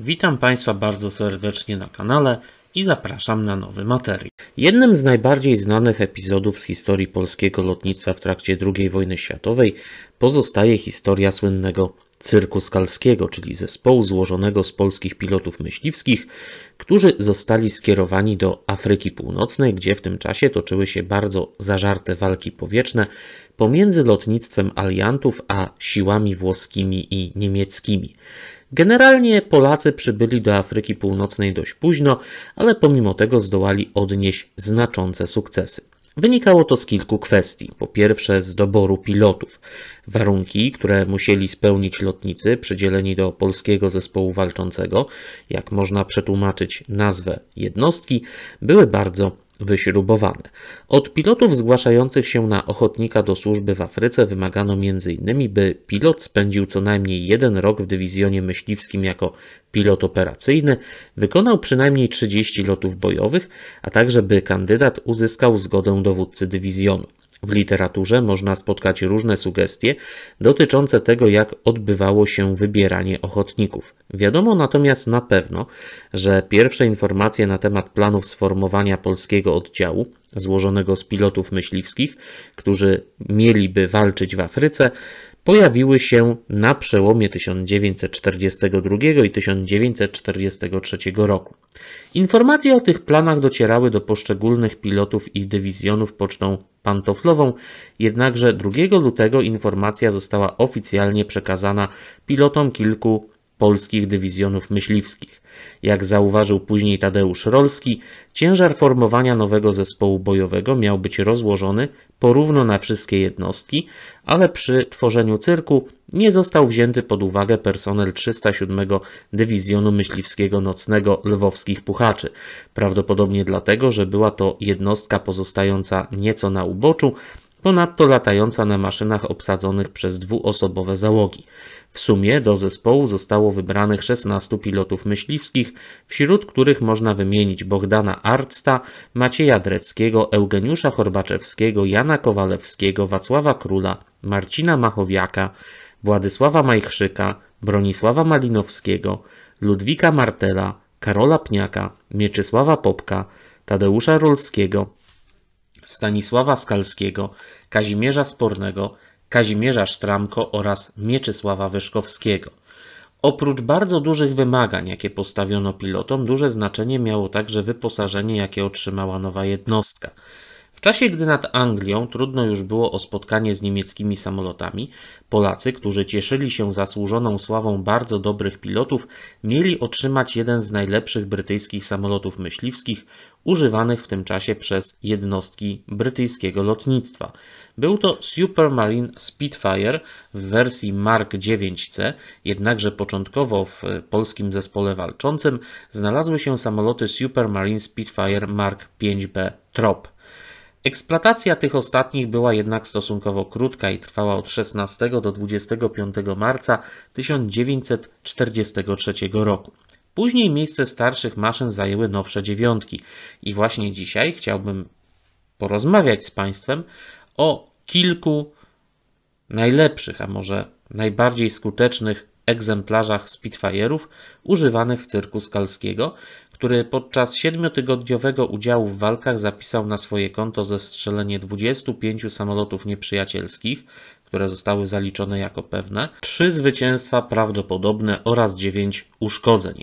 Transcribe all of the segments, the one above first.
Witam Państwa bardzo serdecznie na kanale i zapraszam na nowy materiał. Jednym z najbardziej znanych epizodów z historii polskiego lotnictwa w trakcie II wojny światowej pozostaje historia słynnego Cyrku Skalskiego, czyli zespołu złożonego z polskich pilotów myśliwskich, którzy zostali skierowani do Afryki Północnej, gdzie w tym czasie toczyły się bardzo zażarte walki powietrzne pomiędzy lotnictwem aliantów a siłami włoskimi i niemieckimi. Generalnie Polacy przybyli do Afryki Północnej dość późno, ale pomimo tego zdołali odnieść znaczące sukcesy. Wynikało to z kilku kwestii. Po pierwsze, z doboru pilotów. Warunki, które musieli spełnić lotnicy przydzieleni do polskiego zespołu walczącego, jak można przetłumaczyć nazwę jednostki, były bardzo wyśrubowane. Od pilotów zgłaszających się na ochotnika do służby w Afryce wymagano m.in., by pilot spędził co najmniej jeden rok w dywizjonie myśliwskim jako pilot operacyjny, wykonał przynajmniej 30 lotów bojowych, a także by kandydat uzyskał zgodę dowódcy dywizjonu. W literaturze można spotkać różne sugestie dotyczące tego, jak odbywało się wybieranie ochotników. Wiadomo natomiast na pewno, że pierwsze informacje na temat planów sformowania polskiego oddziału, złożonego z pilotów myśliwskich, którzy mieliby walczyć w Afryce, pojawiły się na przełomie 1942 i 1943 roku. Informacje o tych planach docierały do poszczególnych pilotów i dywizjonów pocztą pantoflową, jednakże 2 lutego informacja została oficjalnie przekazana pilotom kilku polskich dywizjonów myśliwskich. Jak zauważył później Tadeusz Rolski, ciężar formowania nowego zespołu bojowego miał być rozłożony porówno na wszystkie jednostki, ale przy tworzeniu cyrku nie został wzięty pod uwagę personel 307 Dywizjonu Myśliwskiego Nocnego Lwowskich Puchaczy. Prawdopodobnie dlatego, że była to jednostka pozostająca nieco na uboczu, ponadto latająca na maszynach obsadzonych przez dwuosobowe załogi. W sumie do zespołu zostało wybranych 16 pilotów myśliwskich, wśród których można wymienić Bogdana Arcta, Macieja Dreckiego, Eugeniusza Chorbaczewskiego, Jana Kowalewskiego, Wacława Króla, Marcina Machowiaka, Władysława Majchrzyka, Bronisława Malinowskiego, Ludwika Martela, Karola Pniaka, Mieczysława Popka, Tadeusza Rolskiego, Stanisława Skalskiego, Kazimierza Spornego, Kazimierza Sztramko oraz Mieczysława Wyszkowskiego. Oprócz bardzo dużych wymagań, jakie postawiono pilotom, duże znaczenie miało także wyposażenie, jakie otrzymała nowa jednostka. W czasie, gdy nad Anglią trudno już było o spotkanie z niemieckimi samolotami, Polacy, którzy cieszyli się zasłużoną sławą bardzo dobrych pilotów, mieli otrzymać jeden z najlepszych brytyjskich samolotów myśliwskich, używanych w tym czasie przez jednostki brytyjskiego lotnictwa. Był to Supermarine Spitfire w wersji Mark 9C, jednakże początkowo w polskim zespole walczącym znalazły się samoloty Supermarine Spitfire Mark 5B Trop. Eksploatacja tych ostatnich była jednak stosunkowo krótka i trwała od 16 do 25 marca 1943 roku. Później miejsce starszych maszyn zajęły nowsze dziewiątki i właśnie dzisiaj chciałbym porozmawiać z Państwem o kilku najlepszych, a może najbardziej skutecznych egzemplarzach Spitfire'ów używanych w cyrku Skalskiego, który podczas siedmiotygodniowego udziału w walkach zapisał na swoje konto zestrzelenie 25 samolotów nieprzyjacielskich, które zostały zaliczone jako pewne, 3 zwycięstwa prawdopodobne oraz 9 uszkodzeń.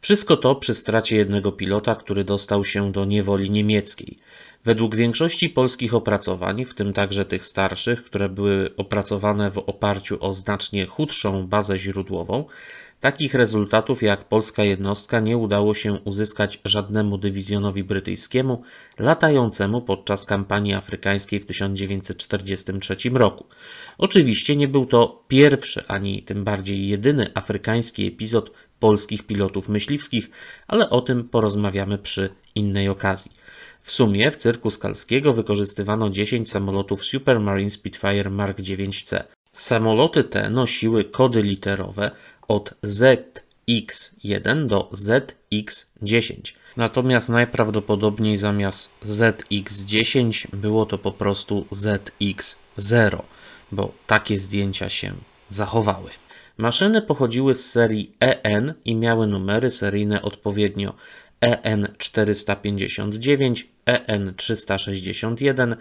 Wszystko to przy stracie jednego pilota, który dostał się do niewoli niemieckiej. Według większości polskich opracowań, w tym także tych starszych, które były opracowane w oparciu o znacznie chudszą bazę źródłową, Takich rezultatów jak polska jednostka nie udało się uzyskać żadnemu dywizjonowi brytyjskiemu latającemu podczas kampanii afrykańskiej w 1943 roku. Oczywiście nie był to pierwszy ani tym bardziej jedyny afrykański epizod polskich pilotów myśliwskich, ale o tym porozmawiamy przy innej okazji. W sumie w cyrku Skalskiego wykorzystywano 10 samolotów Supermarine Spitfire Mark 9C. Samoloty te nosiły kody literowe, od ZX1 do ZX10. Natomiast najprawdopodobniej zamiast ZX10 było to po prostu ZX0, bo takie zdjęcia się zachowały. Maszyny pochodziły z serii EN i miały numery seryjne odpowiednio e e EN459, EN361,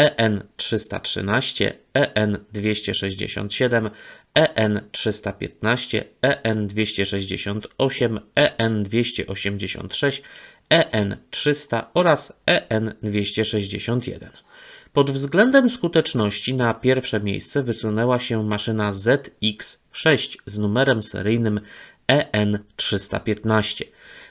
EN313, EN267, EN315, EN268, EN286, EN300 oraz e EN261. Pod względem skuteczności na pierwsze miejsce wysunęła się maszyna ZX6 z numerem seryjnym EN315.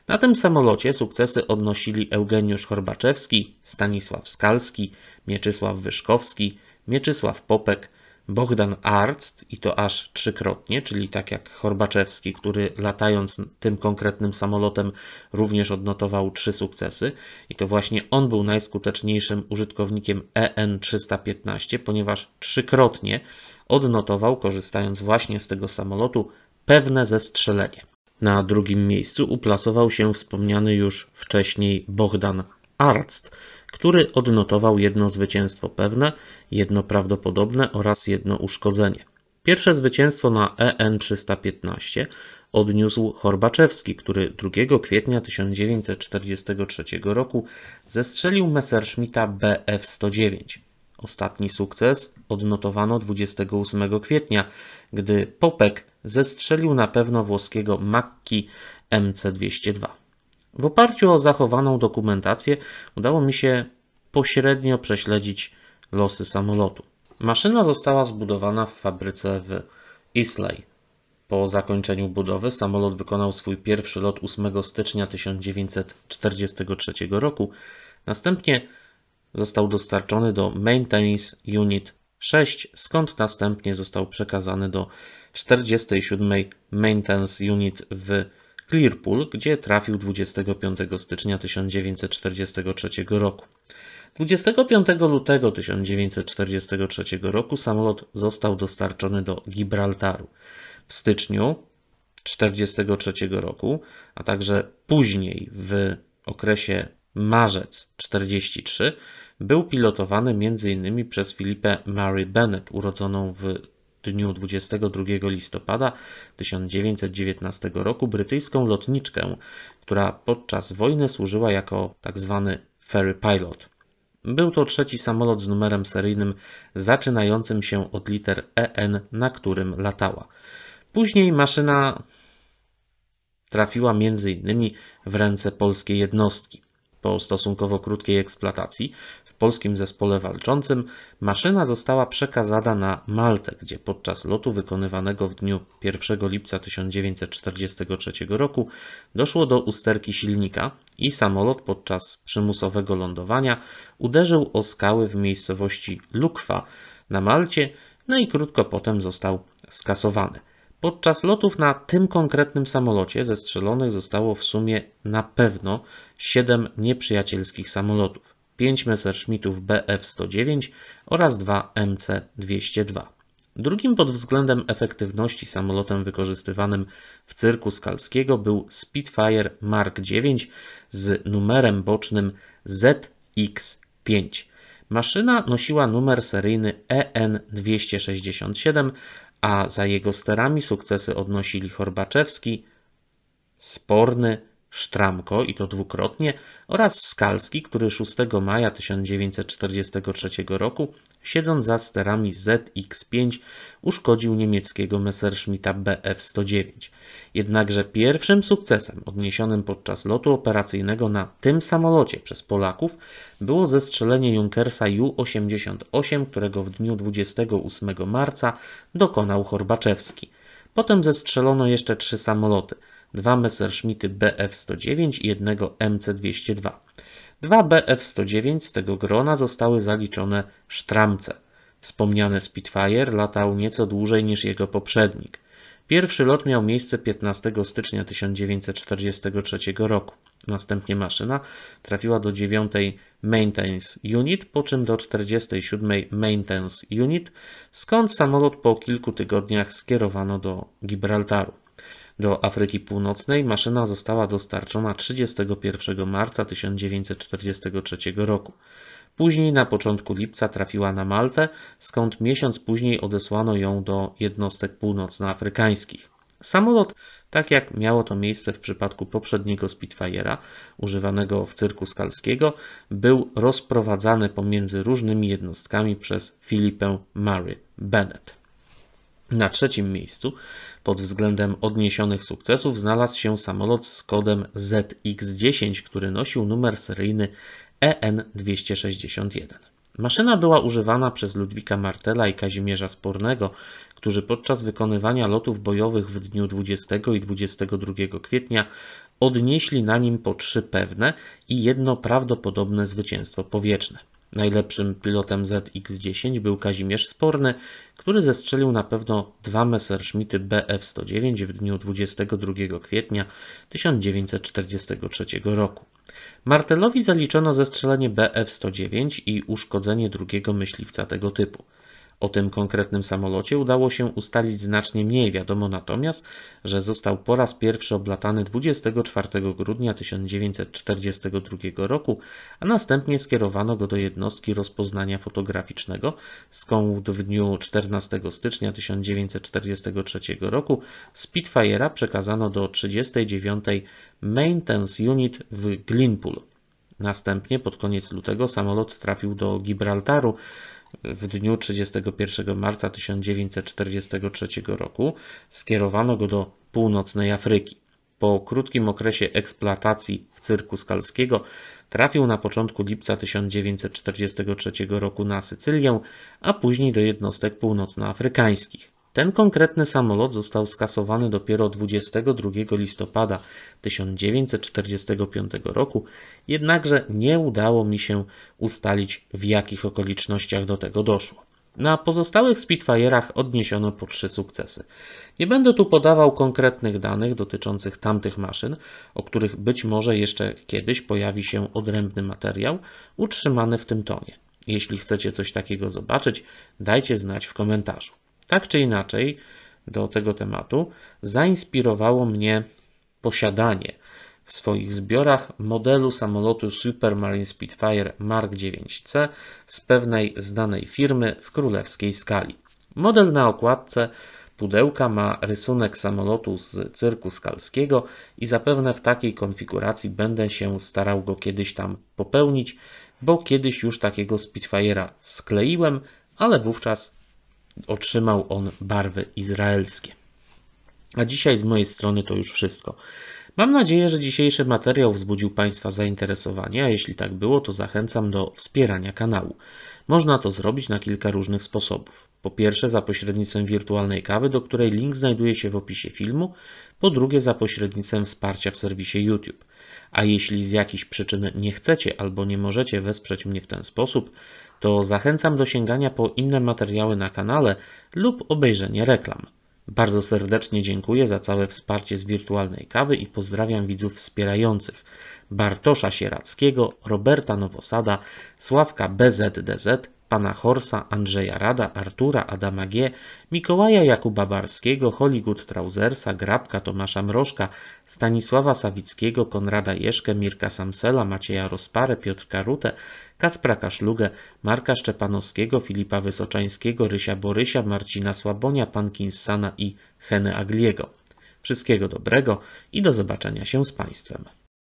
Na tym samolocie sukcesy odnosili Eugeniusz Chorbaczewski, Stanisław Skalski, Mieczysław Wyszkowski, Mieczysław Popek, Bogdan Arzt i to aż trzykrotnie, czyli tak jak Chorbaczewski, który latając tym konkretnym samolotem również odnotował trzy sukcesy i to właśnie on był najskuteczniejszym użytkownikiem EN-315, ponieważ trzykrotnie odnotował, korzystając właśnie z tego samolotu, pewne zestrzelenie. Na drugim miejscu uplasował się wspomniany już wcześniej Bogdan Arzt, który odnotował jedno zwycięstwo pewne, jedno prawdopodobne oraz jedno uszkodzenie. Pierwsze zwycięstwo na EN315 odniósł Chorbaczewski, który 2 kwietnia 1943 roku zestrzelił Messerschmitta BF-109. Ostatni sukces odnotowano 28 kwietnia, gdy Popek zestrzelił na pewno włoskiego Macki MC-202. W oparciu o zachowaną dokumentację udało mi się pośrednio prześledzić losy samolotu. Maszyna została zbudowana w fabryce w Islay. Po zakończeniu budowy samolot wykonał swój pierwszy lot 8 stycznia 1943 roku. Następnie został dostarczony do Maintenance Unit 6, skąd następnie został przekazany do 47 Maintenance Unit w Clearpool, gdzie trafił 25 stycznia 1943 roku. 25 lutego 1943 roku samolot został dostarczony do Gibraltaru. W styczniu 1943 roku, a także później w okresie marzec 1943 był pilotowany m.in. przez Filipę Mary Bennett, urodzoną w dniu 22 listopada 1919 roku brytyjską lotniczkę, która podczas wojny służyła jako tzw. Tak ferry pilot. Był to trzeci samolot z numerem seryjnym zaczynającym się od liter EN, na którym latała. Później maszyna trafiła między innymi w ręce polskiej jednostki. Po stosunkowo krótkiej eksploatacji polskim zespole walczącym, maszyna została przekazana na Maltę, gdzie podczas lotu wykonywanego w dniu 1 lipca 1943 roku doszło do usterki silnika i samolot podczas przymusowego lądowania uderzył o skały w miejscowości Lukwa na Malcie, no i krótko potem został skasowany. Podczas lotów na tym konkretnym samolocie zestrzelonych zostało w sumie na pewno 7 nieprzyjacielskich samolotów. 5 Messerschmittów BF-109 oraz 2 MC-202. Drugim pod względem efektywności samolotem wykorzystywanym w cyrku skalskiego był Spitfire Mark IX z numerem bocznym ZX5. Maszyna nosiła numer seryjny EN267, a za jego sterami sukcesy odnosili Horbaczewski, Sporny, Sztramko i to dwukrotnie oraz Skalski, który 6 maja 1943 roku, siedząc za sterami ZX-5, uszkodził niemieckiego Messerschmitta Bf-109. Jednakże pierwszym sukcesem odniesionym podczas lotu operacyjnego na tym samolocie przez Polaków było zestrzelenie Junkersa U-88, którego w dniu 28 marca dokonał Horbaczewski. Potem zestrzelono jeszcze trzy samoloty – dwa Messerschmitty BF-109 i jednego MC-202. Dwa BF-109 z tego grona zostały zaliczone sztramce. Wspomniany Spitfire latał nieco dłużej niż jego poprzednik. Pierwszy lot miał miejsce 15 stycznia 1943 roku. Następnie maszyna trafiła do 9 Maintenance Unit, po czym do 47 Maintenance Unit, skąd samolot po kilku tygodniach skierowano do Gibraltaru. Do Afryki Północnej maszyna została dostarczona 31 marca 1943 roku. Później na początku lipca trafiła na Maltę, skąd miesiąc później odesłano ją do jednostek północnoafrykańskich. Samolot, tak jak miało to miejsce w przypadku poprzedniego Spitfire'a, używanego w cyrku skalskiego, był rozprowadzany pomiędzy różnymi jednostkami przez Filipę Mary Bennett. Na trzecim miejscu pod względem odniesionych sukcesów znalazł się samolot z kodem ZX-10, który nosił numer seryjny e EN-261. Maszyna była używana przez Ludwika Martela i Kazimierza Spornego, którzy podczas wykonywania lotów bojowych w dniu 20 i 22 kwietnia odnieśli na nim po trzy pewne i jedno prawdopodobne zwycięstwo powietrzne. Najlepszym pilotem ZX-10 był Kazimierz Sporny, który zestrzelił na pewno dwa Messerschmitty BF-109 w dniu 22 kwietnia 1943 roku. Martelowi zaliczono zestrzelenie BF-109 i uszkodzenie drugiego myśliwca tego typu. O tym konkretnym samolocie udało się ustalić znacznie mniej. Wiadomo natomiast, że został po raz pierwszy oblatany 24 grudnia 1942 roku, a następnie skierowano go do jednostki rozpoznania fotograficznego Skąd w dniu 14 stycznia 1943 roku. Spitfire'a przekazano do 39 Maintenance Unit w Glenpool. Następnie pod koniec lutego samolot trafił do Gibraltaru, w dniu 31 marca 1943 roku skierowano go do północnej Afryki. Po krótkim okresie eksploatacji w cyrku Skalskiego trafił na początku lipca 1943 roku na Sycylię, a później do jednostek północnoafrykańskich. Ten konkretny samolot został skasowany dopiero 22 listopada 1945 roku, jednakże nie udało mi się ustalić w jakich okolicznościach do tego doszło. Na pozostałych Spitfire'ach odniesiono po trzy sukcesy. Nie będę tu podawał konkretnych danych dotyczących tamtych maszyn, o których być może jeszcze kiedyś pojawi się odrębny materiał utrzymany w tym tonie. Jeśli chcecie coś takiego zobaczyć, dajcie znać w komentarzu. Tak czy inaczej, do tego tematu zainspirowało mnie posiadanie w swoich zbiorach modelu samolotu Supermarine Spitfire Mark 9C z pewnej znanej firmy w królewskiej skali. Model na okładce pudełka ma rysunek samolotu z cyrku skalskiego i zapewne w takiej konfiguracji będę się starał go kiedyś tam popełnić, bo kiedyś już takiego Spitfire'a skleiłem, ale wówczas otrzymał on barwy izraelskie. A dzisiaj z mojej strony to już wszystko. Mam nadzieję, że dzisiejszy materiał wzbudził Państwa zainteresowanie, a jeśli tak było, to zachęcam do wspierania kanału. Można to zrobić na kilka różnych sposobów. Po pierwsze, za pośrednictwem wirtualnej kawy, do której link znajduje się w opisie filmu. Po drugie, za pośrednictwem wsparcia w serwisie YouTube. A jeśli z jakichś przyczyn nie chcecie albo nie możecie wesprzeć mnie w ten sposób, to zachęcam do sięgania po inne materiały na kanale lub obejrzenia reklam. Bardzo serdecznie dziękuję za całe wsparcie z wirtualnej kawy i pozdrawiam widzów wspierających Bartosza Sierackiego, Roberta Nowosada, Sławka BZDZ, pana Horsa, Andrzeja Rada, Artura, Adama G., Mikołaja Jakuba Barskiego, Hollywood Trausersa, Grabka, Tomasza Mrożka, Stanisława Sawickiego, Konrada Jeszkę, Mirka Samsela, Macieja Rozparę, Piotrka Rutę, Kacpra Kaszlugę, Marka Szczepanowskiego, Filipa Wysoczańskiego, Rysia Borysia, Marcina Słabonia, Pankinsana i Henę Agliego. Wszystkiego dobrego i do zobaczenia się z Państwem.